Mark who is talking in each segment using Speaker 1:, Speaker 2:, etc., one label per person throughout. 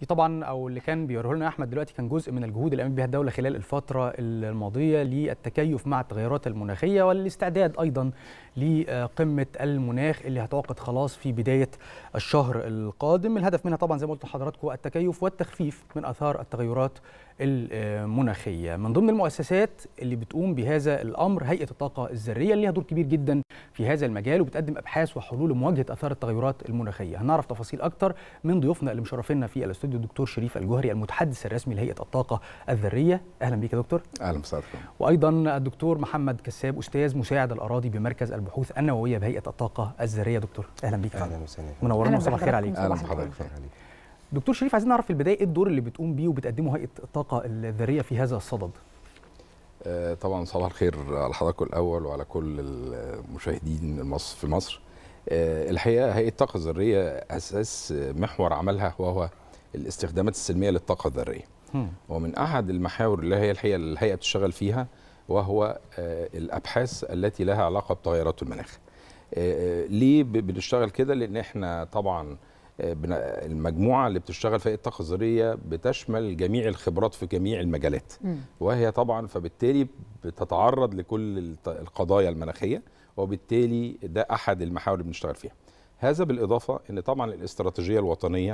Speaker 1: دي طبعا او اللي كان بيوريه لنا احمد دلوقتي كان جزء من الجهود اللي قامت بها الدوله خلال الفتره الماضيه للتكيف مع التغيرات المناخيه والاستعداد ايضا لقمه المناخ اللي هتعقد خلاص في بدايه الشهر القادم الهدف منها طبعا زي ما قلت لحضراتكم التكيف والتخفيف من اثار التغيرات المناخيه من ضمن المؤسسات اللي بتقوم بهذا الامر هيئه الطاقه الذريه اللي ليها دور كبير جدا في هذا المجال وبتقدم ابحاث وحلول لمواجهه اثار التغيرات المناخيه هنعرف تفاصيل اكتر من ضيوفنا اللي مشرفينا في الاستوديو الدكتور شريف الجوهري المتحدث الرسمي لهيئه الطاقه الذريه اهلا بيك يا دكتور اهلا بصرف وايضا الدكتور محمد كساب استاذ مساعد الاراضي بمركز البحوث النوويه بهيئه الطاقه الذريه دكتور اهلا بيك اهلا وسهلا منورنا وصباح الخير عليك اهلا بحضرتك دكتور شريف عايزين نعرف في البدايه ايه الدور اللي بتقوم بيه وبتقدمه هيئه الطاقه الذريه في هذا الصدد
Speaker 2: آه، طبعا صباح الخير على حضراتكم الاول وعلى كل المشاهدين في مصر آه، الحقيقه هيئه الطاقه الذريه اساس محور عملها وهو الاستخدامات السلميه للطاقه الذريه ومن احد المحاور اللي هي الحقيقه الهيئه بتشتغل فيها وهو آه، الابحاث التي لها علاقه بتغيرات المناخ ليه بنشتغل كده لان احنا طبعا المجموعه اللي بتشتغل في الطاقه الذريه بتشمل جميع الخبرات في جميع المجالات وهي طبعا فبالتالي بتتعرض لكل القضايا المناخيه وبالتالي ده احد المحاور اللي بنشتغل فيها هذا بالاضافه ان طبعا الاستراتيجيه الوطنيه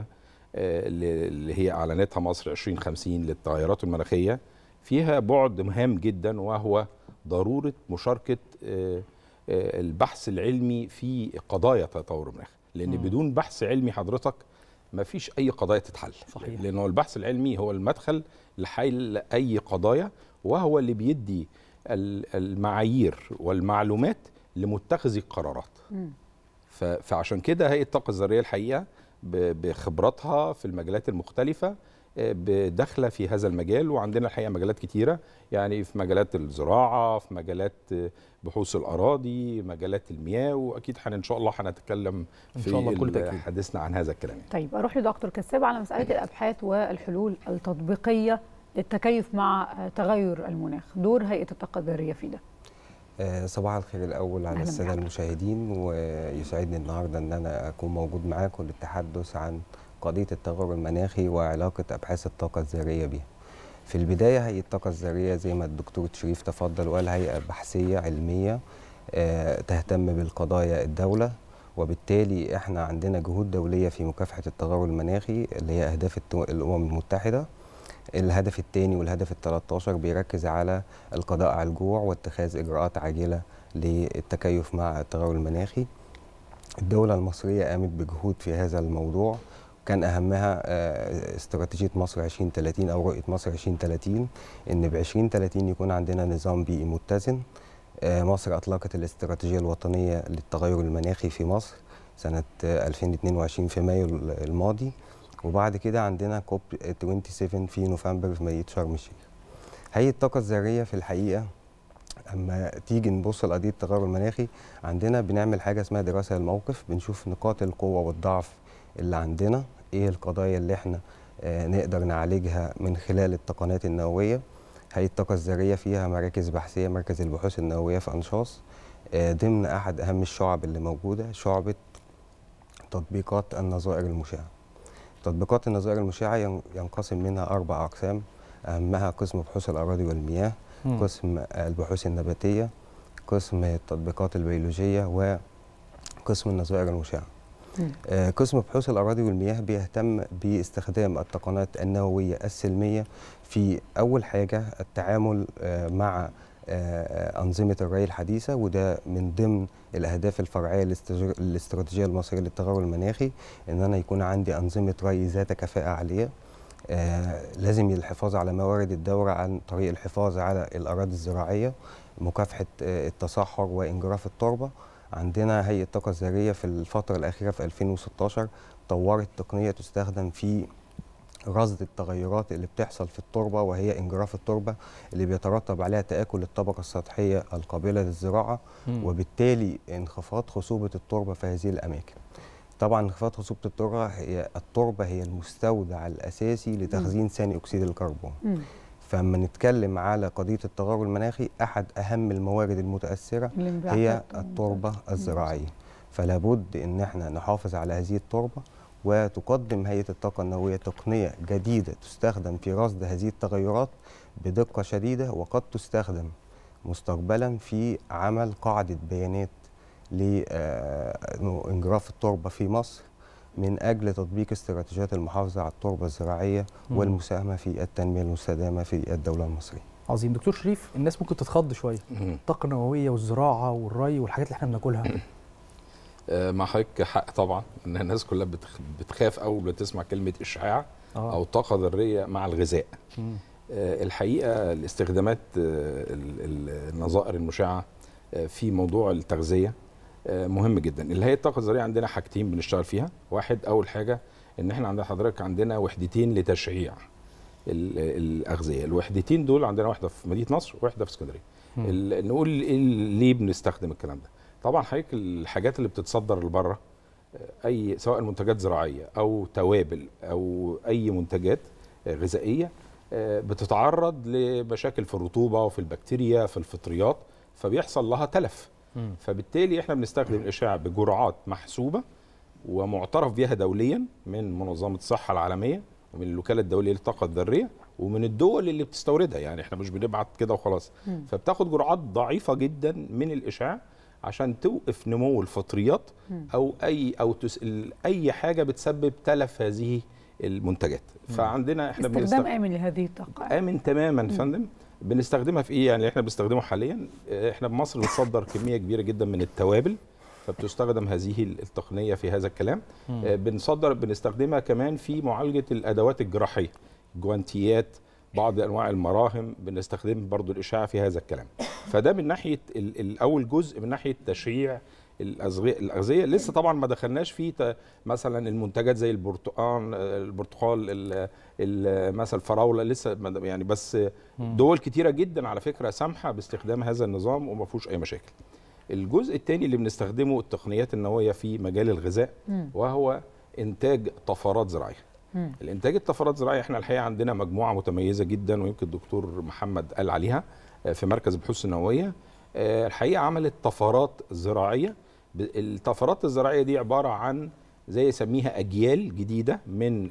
Speaker 2: آه، اللي هي اعلنتها مصر 2050 للتغيرات المناخيه فيها بعد مهم جدا وهو ضروره مشاركه آه، آه، البحث العلمي في قضايا تطور المناخ لان مم. بدون بحث علمي حضرتك ما فيش اي قضايا تتحل صحيح. هو البحث العلمي هو المدخل لحل اي قضايا وهو اللي بيدي المعايير والمعلومات لمتخذي القرارات مم. فعشان كده هيئه الطاقه الذريه الحقيقه بخبراتها في المجالات المختلفه بدخلة في هذا المجال وعندنا الحقيقه مجالات كتيره يعني في مجالات الزراعه في مجالات بحوث الاراضي مجالات المياه واكيد حن ان شاء الله هنتكلم في إن شاء الله كل حديثنا عن هذا الكلام
Speaker 1: طيب اروح لدكتور كساب على مساله
Speaker 3: الابحاث والحلول التطبيقيه للتكيف مع تغير المناخ دور هيئه الطاقة الذرية في ده آه، صباح الخير الاول على الساده المشاهدين ويسعدني النهارده ان انا اكون موجود معاكم للتحدث عن قضية التغير المناخي وعلاقة أبحاث الطاقة الذرية بها في البداية هيئة الطاقة الذرية زي ما الدكتور شريف تفضل وقال هيئة بحثية علمية آه، تهتم بالقضايا الدولة وبالتالي احنا عندنا جهود دولية في مكافحة التغير المناخي اللي هي أهداف الأمم المتحدة الهدف الثاني والهدف ال 13 بيركز على القضاء على الجوع واتخاذ إجراءات عاجلة للتكيف مع التغير المناخي الدولة المصرية قامت بجهود في هذا الموضوع كان اهمها آه، استراتيجيه مصر 2030 او رؤيه مصر 2030 ان ب 2030 يكون عندنا نظام بيئي متزن آه، مصر اطلقت الاستراتيجيه الوطنيه للتغير المناخي في مصر سنه 2022 آه، في مايو الماضي وبعد كده عندنا كوب 27 في نوفمبر في مدينه شرم الشيخ هيئه الطاقه الذريه في الحقيقه اما تيجي نبص لقضيه التغير المناخي عندنا بنعمل حاجه اسمها دراسه للموقف بنشوف نقاط القوه والضعف اللي عندنا ايه القضايا اللي احنا آه، نقدر نعالجها من خلال التقنيات النوويه هي الطاقه الذريه فيها مراكز بحثيه مركز البحوث النوويه في انشاص آه، ضمن احد اهم الشعب اللي موجوده شعبه تطبيقات النظائر المشعه تطبيقات النظائر المشعه ينقسم منها اربع اقسام اهمها قسم بحوث الاراضي والمياه م. قسم البحوث النباتيه قسم التطبيقات البيولوجيه وقسم النظائر المشعه آه، قسم بحوث الأراضي والمياه بيهتم باستخدام التقنيات النووية السلمية في أول حاجة التعامل آه، مع آه، أنظمة الري الحديثة وده من ضمن الأهداف الفرعية للاستراتيجية المصرية للتغير المناخي إن أنا يكون عندي أنظمة ري ذات كفاءة عالية آه لازم الحفاظ على موارد الدورة عن طريق الحفاظ على الأراضي الزراعية مكافحة آه التصحر وإنجراف التربة عندنا هيئه الطاقه الذريه في الفتره الاخيره في 2016 طورت تقنيه تستخدم في رصد التغيرات اللي بتحصل في التربه وهي انجراف التربه اللي بيترتب عليها تاكل الطبقه السطحيه القابله للزراعه م. وبالتالي انخفاض خصوبه التربه في هذه الاماكن. طبعا انخفاض خصوبه التربه هي التربه هي المستودع الاساسي لتخزين ثاني اكسيد الكربون. م. فلما نتكلم على قضيه التغير المناخي احد اهم الموارد المتاثره هي التربه الزراعيه فلا بد ان احنا نحافظ على هذه التربه وتقدم هيئه الطاقه النوويه تقنيه جديده تستخدم في رصد هذه التغيرات بدقه شديده وقد تستخدم مستقبلا في عمل قاعده بيانات لانجراف آه، التربه في مصر من أجل تطبيق استراتيجيات المحافظة على التربة الزراعية والمساهمة في التنمية المستدامة في الدولة المصرية
Speaker 1: عظيم دكتور شريف الناس ممكن تتخض شوية الطاقة النووية والزراعة والري والحاجات اللي احنا بناكلها
Speaker 2: آه، مع حضرتك حق طبعا ان الناس كلها بتخاف اول ما تسمع كلمه اشعاع آه. او طاقه ذريه مع الغذاء آه، الحقيقه الاستخدامات النظائر المشعه في موضوع التغذيه آه، مهم جدا اللي هي الطاقه الذريه عندنا حاجتين بنشتغل فيها واحد اول حاجه ان احنا عند حضرتك عندنا وحدتين لتشعيع الاغذيه الوحدتين دول عندنا واحده في مدينه نصر وواحده في اسكندريه نقول ليه بنستخدم الكلام ده طبعا حضرتك الحاجات اللي بتتصدر لبره آه، اي سواء منتجات زراعيه او توابل او اي منتجات آه، غذائيه بتتعرض لمشاكل في الرطوبه وفي البكتيريا في الفطريات فبيحصل لها تلف فبالتالي احنا بنستخدم الاشعه بجرعات محسوبه ومعترف بها دوليا من منظمه الصحه العالميه ومن الوكاله الدوليه للطاقه الذريه ومن الدول اللي بتستوردها يعني احنا مش بنبعت كده وخلاص فبتاخد جرعات ضعيفه جدا من الاشعاع عشان توقف نمو الفطريات او اي او تس... اي حاجه بتسبب تلف هذه المنتجات فعندنا احنا استخدام
Speaker 1: امن لهذه الطاقه
Speaker 2: امن تماما يا فندم بنستخدمها في ايه يعني احنا بنستخدمه حاليا آه، احنا بمصر بنصدر كميه كبيره جدا من التوابل فبتستخدم هذه التقنيه في هذا الكلام آه، بنصدر بنستخدمها كمان في معالجه الادوات الجراحيه جوانتيات بعض انواع المراهم بنستخدم برضو الاشعه في هذا الكلام فده من ناحيه الاول جزء من ناحيه تشريع الاغذيه لسه أيوة. طبعا ما دخلناش في مثلا المنتجات زي آه، البرتقال البرتقال مثلا الفراوله لسه يعني بس دول كتيره جدا على فكره سامحه باستخدام هذا النظام وما فيهوش اي مشاكل الجزء الثاني اللي بنستخدمه التقنيات النوويه في مجال الغذاء وهو انتاج طفرات زراعيه الانتاج الطفرات الزراعيه احنا الحقيقه عندنا مجموعه متميزه جدا ويمكن الدكتور محمد قال عليها آه، في مركز البحوث النوويه آه، الحقيقه عملت طفرات زراعيه الطفرات الزراعيه دي عباره عن زي يسميها اجيال جديده من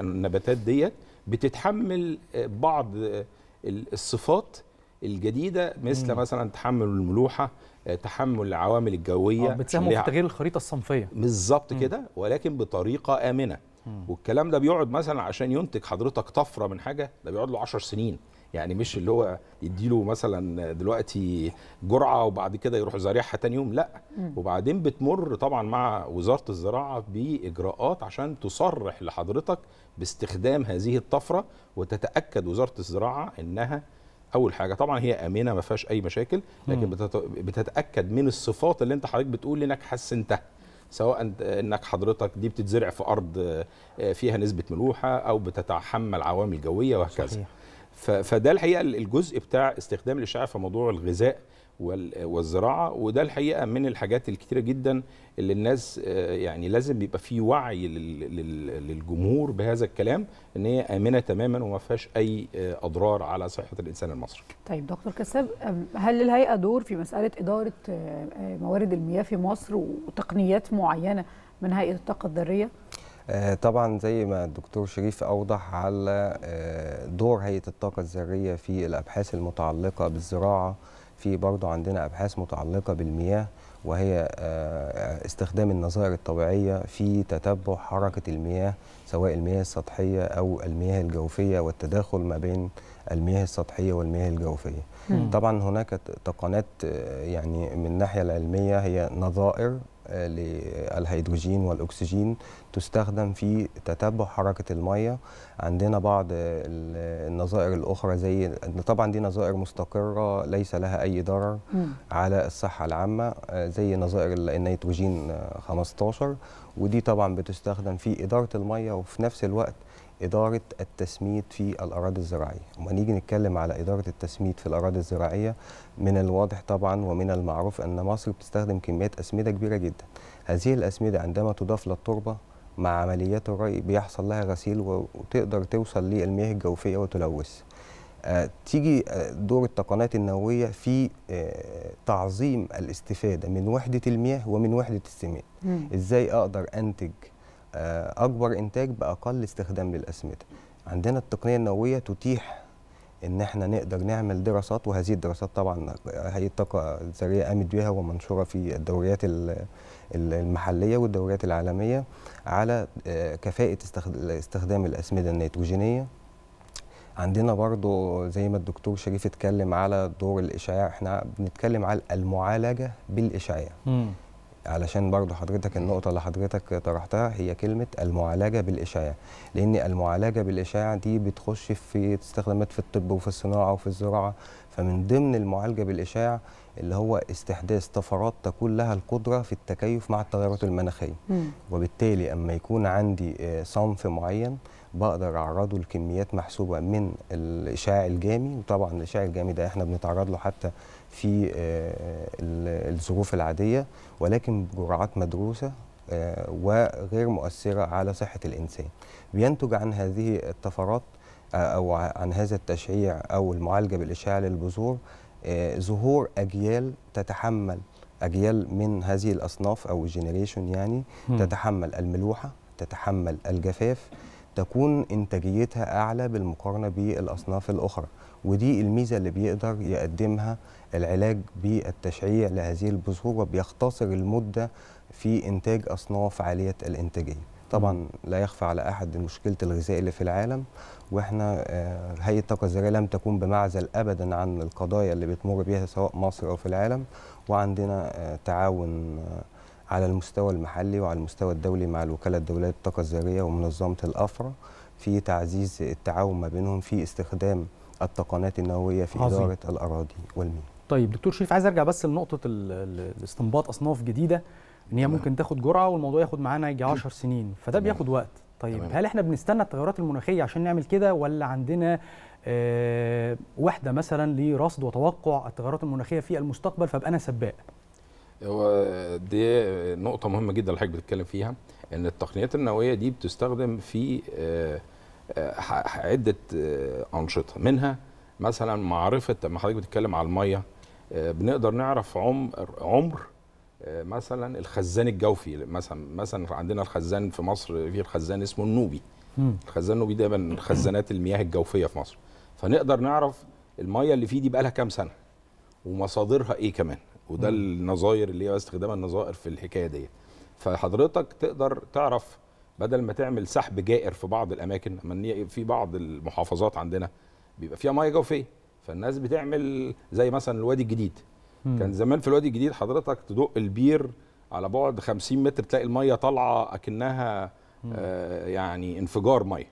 Speaker 2: النباتات ديت بتتحمل آه، بعض آه، الصفات الجديده مثل مم. مثلا تحمل الملوحه آه، تحمل العوامل الجويه بتساهم في تغيير الخريطه الصنفيه بالظبط كده ولكن بطريقه امنه مم. والكلام ده بيقعد مثلا عشان ينتج حضرتك طفره من حاجه ده بيقعد له 10 سنين يعني مش اللي هو يديله مثلا دلوقتي جرعه وبعد كده يروح زارعها تاني يوم لا وبعدين بتمر طبعا مع وزاره الزراعه باجراءات عشان تصرح لحضرتك باستخدام هذه الطفره وتتاكد وزاره الزراعه انها اول حاجه طبعا هي امنه ما فيهاش اي مشاكل لكن بتتاكد من الصفات اللي انت حضرتك بتقول انك حسنتها سواء انك حضرتك دي بتتزرع في ارض آه، فيها نسبه ملوحه او بتتحمل عوامل جويه وهكذا صحيح. فده الحقيقه الجزء بتاع استخدام الاشعاع في موضوع الغذاء والزراعه وده الحقيقه من الحاجات الكتيره جدا اللي الناس آه، يعني لازم يبقى في وعي للجمهور بهذا الكلام ان هي امنه تماما وما فيهاش اي آه، اضرار على صحه الانسان المصري.
Speaker 3: طيب دكتور كساب هل للهيئه دور في مساله اداره آه، موارد المياه في مصر وتقنيات معينه من هيئه الطاقه الذريه؟ آه، طبعا زي ما الدكتور شريف اوضح على آه، دور هيئه الطاقه الذريه في الابحاث المتعلقه بالزراعه في برضه عندنا ابحاث متعلقه بالمياه وهي آه، استخدام النظائر الطبيعيه في تتبع حركه المياه سواء المياه السطحيه او المياه الجوفيه والتداخل ما بين المياه السطحيه والمياه الجوفيه. مم. طبعا هناك تقنيات يعني من الناحيه العلميه هي نظائر للهيدروجين والاكسجين تستخدم في تتبع حركه الميه عندنا بعض النظائر الاخرى زي طبعا دي نظائر مستقره ليس لها اي ضرر على الصحه العامه زي نظائر النيتروجين 15 ودي طبعا بتستخدم في اداره الميه وفي نفس الوقت إدارة التسميد في الأراضي الزراعية وما نيجي نتكلم على إدارة التسميد في الأراضي الزراعية من الواضح طبعا ومن المعروف أن مصر بتستخدم كميات أسمدة كبيرة جدا هذه الأسمدة عندما تضاف للتربة مع عمليات الري بيحصل لها غسيل وتقدر توصل للمياه الجوفية وتلوث آه، تيجي آه، دور التقنيات النووية في آه، تعظيم الاستفادة من وحدة المياه ومن وحدة السماد ازاي اقدر انتج آه، اكبر انتاج باقل استخدام للاسمده عندنا التقنيه النوويه تتيح ان احنا نقدر نعمل دراسات وهذه الدراسات طبعا هيئه الطاقه الذريه قامت بها ومنشوره في الدوريات المحليه والدوريات العالميه على آه، كفاءه استخدام الاسمده النيتروجينيه عندنا برضو زي ما الدكتور شريف اتكلم على دور الاشعاع احنا بنتكلم على المعالجه بالاشعاع علشان برضه حضرتك النقطة اللي حضرتك طرحتها هي كلمة المعالجة بالإشعة لأن المعالجة بالإشعة دي بتخش في استخدامات في الطب وفي الصناعة وفي الزراعة فمن ضمن المعالجة بالإشعة اللي هو استحداث طفرات تكون لها القدرة في التكيف مع التغيرات المناخية مم. وبالتالي أما يكون عندي آه، صنف معين بقدر أعرضه لكميات محسوبة من الإشعاع الجامي وطبعا الإشعاع الجامي ده إحنا بنتعرض له حتى في آه، الظروف العادية ولكن بجرعات مدروسة آه، وغير مؤثرة على صحة الإنسان بينتج عن هذه الطفرات آه، أو عن هذا التشعيع أو المعالجة بالإشعاع للبذور ظهور أجيال تتحمل أجيال من هذه الأصناف أو الجينيريشن يعني تتحمل الملوحة تتحمل الجفاف تكون انتاجيتها اعلى بالمقارنه بالاصناف الاخرى ودي الميزه اللي بيقدر يقدمها العلاج بالتشعيع لهذه البذور وبيختصر المده في انتاج اصناف عاليه الانتاجيه طبعا لا يخفى على احد مشكله الغذاء اللي في العالم واحنا آه، هيئه الطاقه الزراعيه لم تكون بمعزل ابدا عن القضايا اللي بتمر بيها سواء مصر او في العالم وعندنا آه، تعاون آه، على المستوى المحلي وعلى المستوى الدولي مع الوكاله الدوليه للطاقه الذريه ومنظمه الافرا في تعزيز التعاون ما بينهم في استخدام التقنيات النوويه في عظيم. اداره الاراضي والمياه.
Speaker 1: طيب دكتور شريف عايز ارجع بس لنقطه استنباط اصناف جديده ان هي ممكن تاخد جرعه والموضوع ياخد معانا يجي 10 سنين فده بياخد وقت طيب تمام. هل احنا بنستنى التغيرات المناخيه عشان نعمل كده ولا عندنا آه، وحده مثلا لرصد وتوقع التغيرات المناخيه في المستقبل فابقى انا سباق
Speaker 2: هو دي نقطه مهمه جدا اللي حضرتك بتتكلم فيها ان التقنيات النوويه دي بتستخدم في آه، آه، عده آه، انشطه منها مثلا معرفه لما حضرتك بتتكلم على الميه بنقدر نعرف عمر عمر مثلا الخزان الجوفي مثلا مثلا عندنا الخزان في مصر في الخزان اسمه النوبي الخزان النوبي ده من خزانات المياه الجوفيه في مصر فنقدر نعرف الميه اللي فيه دي بقى لها كام سنه ومصادرها ايه كمان وده النظائر اللي هي استخدامها النظائر في الحكايه ديت فحضرتك تقدر تعرف بدل ما تعمل سحب جائر في بعض الاماكن في بعض المحافظات عندنا بيبقى فيها ميه جوفيه فالناس بتعمل زي مثلا الوادي الجديد م. كان زمان في الوادي الجديد حضرتك تدق البير على بعد 50 متر تلاقي الميه طالعه اكنها آه يعني انفجار ميه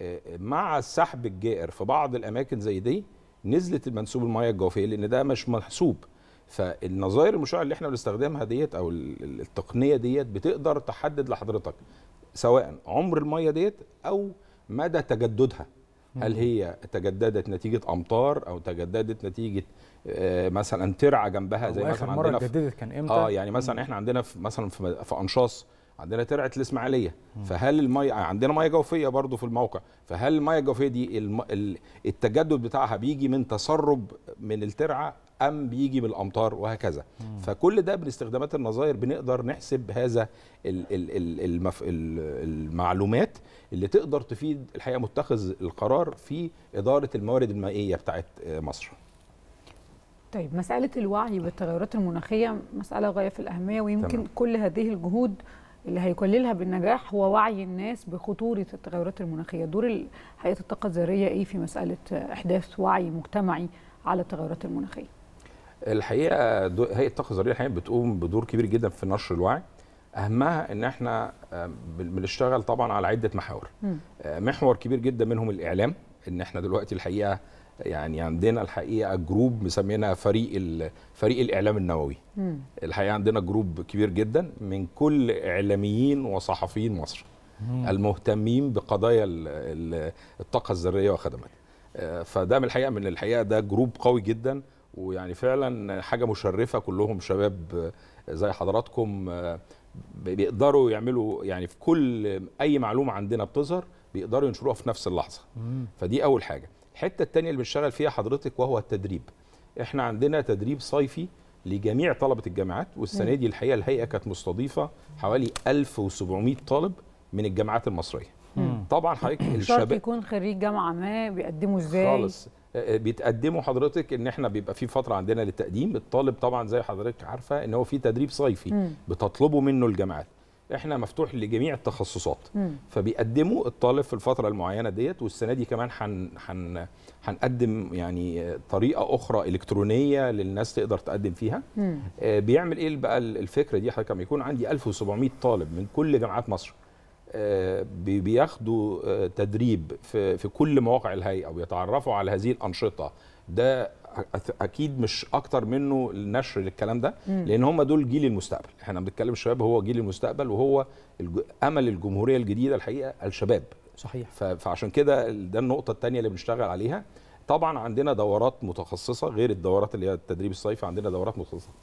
Speaker 2: آه، مع السحب الجائر في بعض الاماكن زي دي نزلت المنسوب الميه الجوفيه لان ده مش محسوب فالنظائر المشعه اللي احنا بنستخدمها ديت او التقنيه ديت بتقدر تحدد لحضرتك سواء عمر الميه ديت او مدى تجددها هل هي تجددت نتيجه امطار او تجددت نتيجه آه، مثلا ترعه جنبها زي مثلا مرة عندنا كان امتى اه يعني مثلا احنا عندنا في مثلا في, انشاص عندنا ترعه الاسماعيليه فهل الميه آه، عندنا ميه جوفيه برضو في الموقع فهل الميه الجوفيه دي التجدد بتاعها بيجي من تسرب من الترعه ام بيجي بالامطار وهكذا مم. فكل ده باستخدامات النظائر بنقدر نحسب هذا الـ الـ الـ المف... المعلومات اللي تقدر تفيد الحقيقه متخذ القرار في اداره الموارد المائيه بتاعت آه، مصر
Speaker 3: طيب مسألة الوعي بالتغيرات المناخية مسألة غاية في الأهمية ويمكن تمام. كل هذه الجهود اللي هيكللها بالنجاح هو وعي الناس بخطورة التغيرات المناخية دور هيئة الطاقة الذرية إيه في مسألة آه، إحداث وعي مجتمعي على التغيرات المناخية
Speaker 2: الحقيقه هيئه الطاقه الذريه الحقيقه بتقوم بدور كبير جدا في نشر الوعي اهمها ان احنا آه، بنشتغل طبعا على عده محاور آه، محور كبير جدا منهم الاعلام ان احنا دلوقتي الحقيقه يعني عندنا الحقيقه جروب مسمينا فريق فريق الاعلام النووي م. الحقيقه عندنا جروب كبير جدا من كل اعلاميين وصحفيين مصر م. المهتمين بقضايا الطاقه الذريه وخدماتها آه، فده من الحقيقه من الحقيقه ده جروب قوي جدا ويعني فعلا حاجه مشرفه كلهم شباب زي حضراتكم آه، بيقدروا يعملوا يعني في كل اي معلومه عندنا بتظهر بيقدروا ينشروها في نفس اللحظه فدي اول حاجه الحته الثانيه اللي بنشتغل فيها حضرتك وهو التدريب احنا عندنا تدريب صيفي لجميع طلبه الجامعات والسنه دي الحقيقه الهيئه كانت مستضيفه حوالي 1700 طالب من الجامعات المصريه طبعا حضرتك الشباب
Speaker 3: يكون خريج جامعه ما بيقدموا ازاي خالص
Speaker 2: بيتقدموا حضرتك ان احنا بيبقى في فتره عندنا للتقديم الطالب طبعا زي حضرتك عارفه ان هو في تدريب صيفي بتطلبه منه الجامعات احنا مفتوح لجميع التخصصات فبيقدموا الطالب في الفتره المعينه ديت والسنه دي كمان حن حن هنقدم يعني طريقه اخرى الكترونيه للناس تقدر تقدم فيها آه، بيعمل ايه بقى الفكره دي حضرتك يكون عندي 1700 طالب من كل جامعات مصر آه، بياخدوا آه، تدريب في, كل مواقع الهيئه ويتعرفوا على هذه الانشطه ده اكيد مش اكتر منه نشر للكلام ده لان هم دول جيل المستقبل احنا بنتكلم الشباب هو جيل المستقبل وهو امل الجمهوريه الجديده الحقيقه الشباب صحيح فعشان كده ده النقطه الثانيه اللي بنشتغل عليها طبعا عندنا دورات متخصصه غير الدورات اللي هي التدريب الصيفي عندنا دورات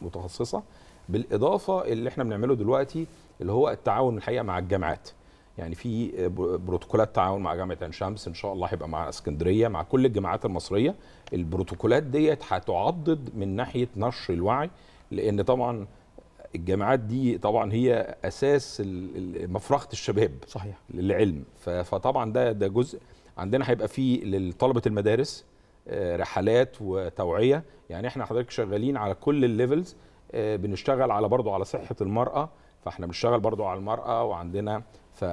Speaker 2: متخصصه بالاضافه اللي احنا بنعمله دلوقتي اللي هو التعاون الحقيقه مع الجامعات يعني في آه، بروتوكولات تعاون مع جامعه عين شمس ان شاء الله هيبقى مع اسكندريه مع كل الجامعات المصريه البروتوكولات ديت هتعضد من ناحيه نشر الوعي لان طبعا الجامعات دي طبعا هي اساس مفرخه الشباب صحيح للعلم فطبعا ده ده جزء عندنا هيبقى فيه لطلبه المدارس آه، رحلات وتوعيه يعني احنا حضرتك شغالين على كل الليفلز آه، بنشتغل على برضه على صحه المراه فاحنا بنشتغل برضه على المراه وعندنا ف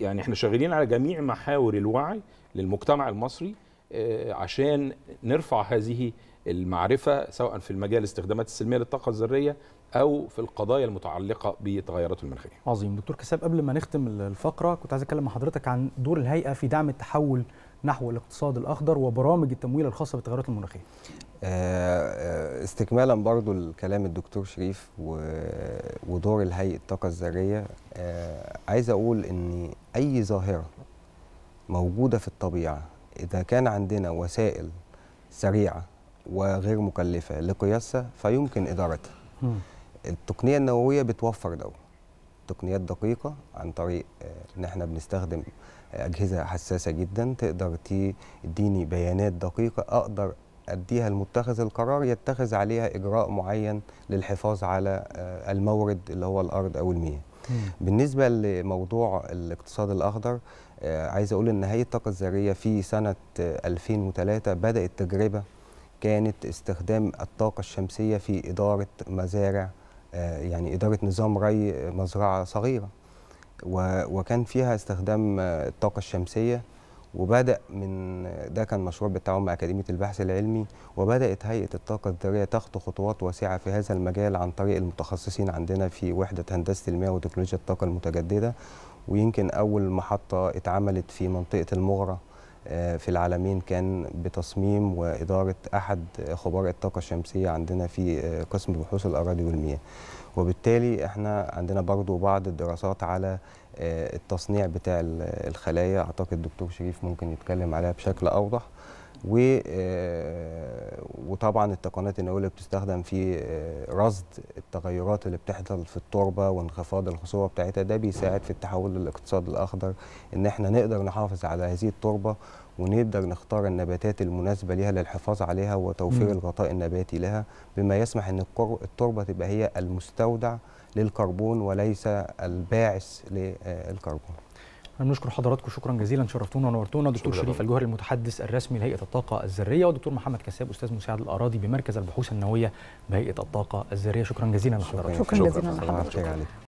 Speaker 2: يعني احنا شغالين على جميع محاور الوعي للمجتمع المصري آه، عشان نرفع هذه المعرفة سواء في المجال الاستخدامات السلمية للطاقة الذرية أو في القضايا المتعلقة بالتغيرات
Speaker 1: المناخية عظيم دكتور كساب قبل ما نختم الفقرة كنت عايز أتكلم مع حضرتك عن دور الهيئة في دعم التحول نحو الاقتصاد الأخضر وبرامج التمويل الخاصة بالتغيرات المناخية آه،
Speaker 3: آه، استكمالا برضو الكلام الدكتور شريف ودور الهيئة الطاقة الذرية آه، عايز أقول أن أي ظاهرة موجودة في الطبيعة إذا كان عندنا وسائل سريعة وغير مكلفة لقياسها فيمكن إدارتها التقنية النووية بتوفر دوت تقنيات دقيقه عن طريق آه، ان احنا بنستخدم آه، اجهزه حساسه جدا تقدر تديني بيانات دقيقه اقدر اديها لمتخذ القرار يتخذ عليها اجراء معين للحفاظ على آه، المورد اللي هو الارض او المياه بالنسبه لموضوع الاقتصاد الاخضر عايز اقول ان هيئه الطاقه الذريه في سنه 2003 بدات تجربه كانت استخدام الطاقه الشمسيه في اداره مزارع آه، يعني إدارة نظام ري مزرعة صغيرة وكان فيها استخدام آه، الطاقة الشمسية وبدأ من آه، ده كان مشروع بالتعاون مع أكاديمية البحث العلمي وبدأت هيئة الطاقة الذرية تخطو خطوات واسعة في هذا المجال عن طريق المتخصصين عندنا في وحدة هندسة المياه وتكنولوجيا الطاقة المتجددة ويمكن أول محطة اتعملت في منطقة المغرة في العالمين كان بتصميم وإدارة أحد خبراء الطاقة الشمسية عندنا في آه، قسم بحوث الأراضي والمياه وبالتالي احنا عندنا برضو بعض الدراسات على آه، التصنيع بتاع الخلايا أعتقد الدكتور شريف ممكن يتكلم عليها بشكل أوضح و آه، وطبعا التقنيات النوويه اللي بتستخدم في آه، رصد التغيرات اللي بتحصل في التربه وانخفاض الخصوبه بتاعتها ده بيساعد في التحول للاقتصاد الاخضر ان احنا نقدر نحافظ على هذه التربه ونقدر نختار النباتات المناسبه ليها للحفاظ عليها وتوفير الغطاء النباتي لها بما يسمح ان التربه تبقى هي المستودع للكربون وليس
Speaker 1: الباعث للكربون احنا بنشكر حضراتكم شكرا جزيلا شرفتونا ونورتونا دكتور شريف الجوهري المتحدث الرسمي لهيئه الطاقه الذريه ودكتور محمد كساب استاذ مساعد الاراضي بمركز البحوث النوويه بهيئه الطاقه الذريه شكرا جزيلا لحضراتكم شكرا, شكرا, شكرا جزيلا لحضراتكم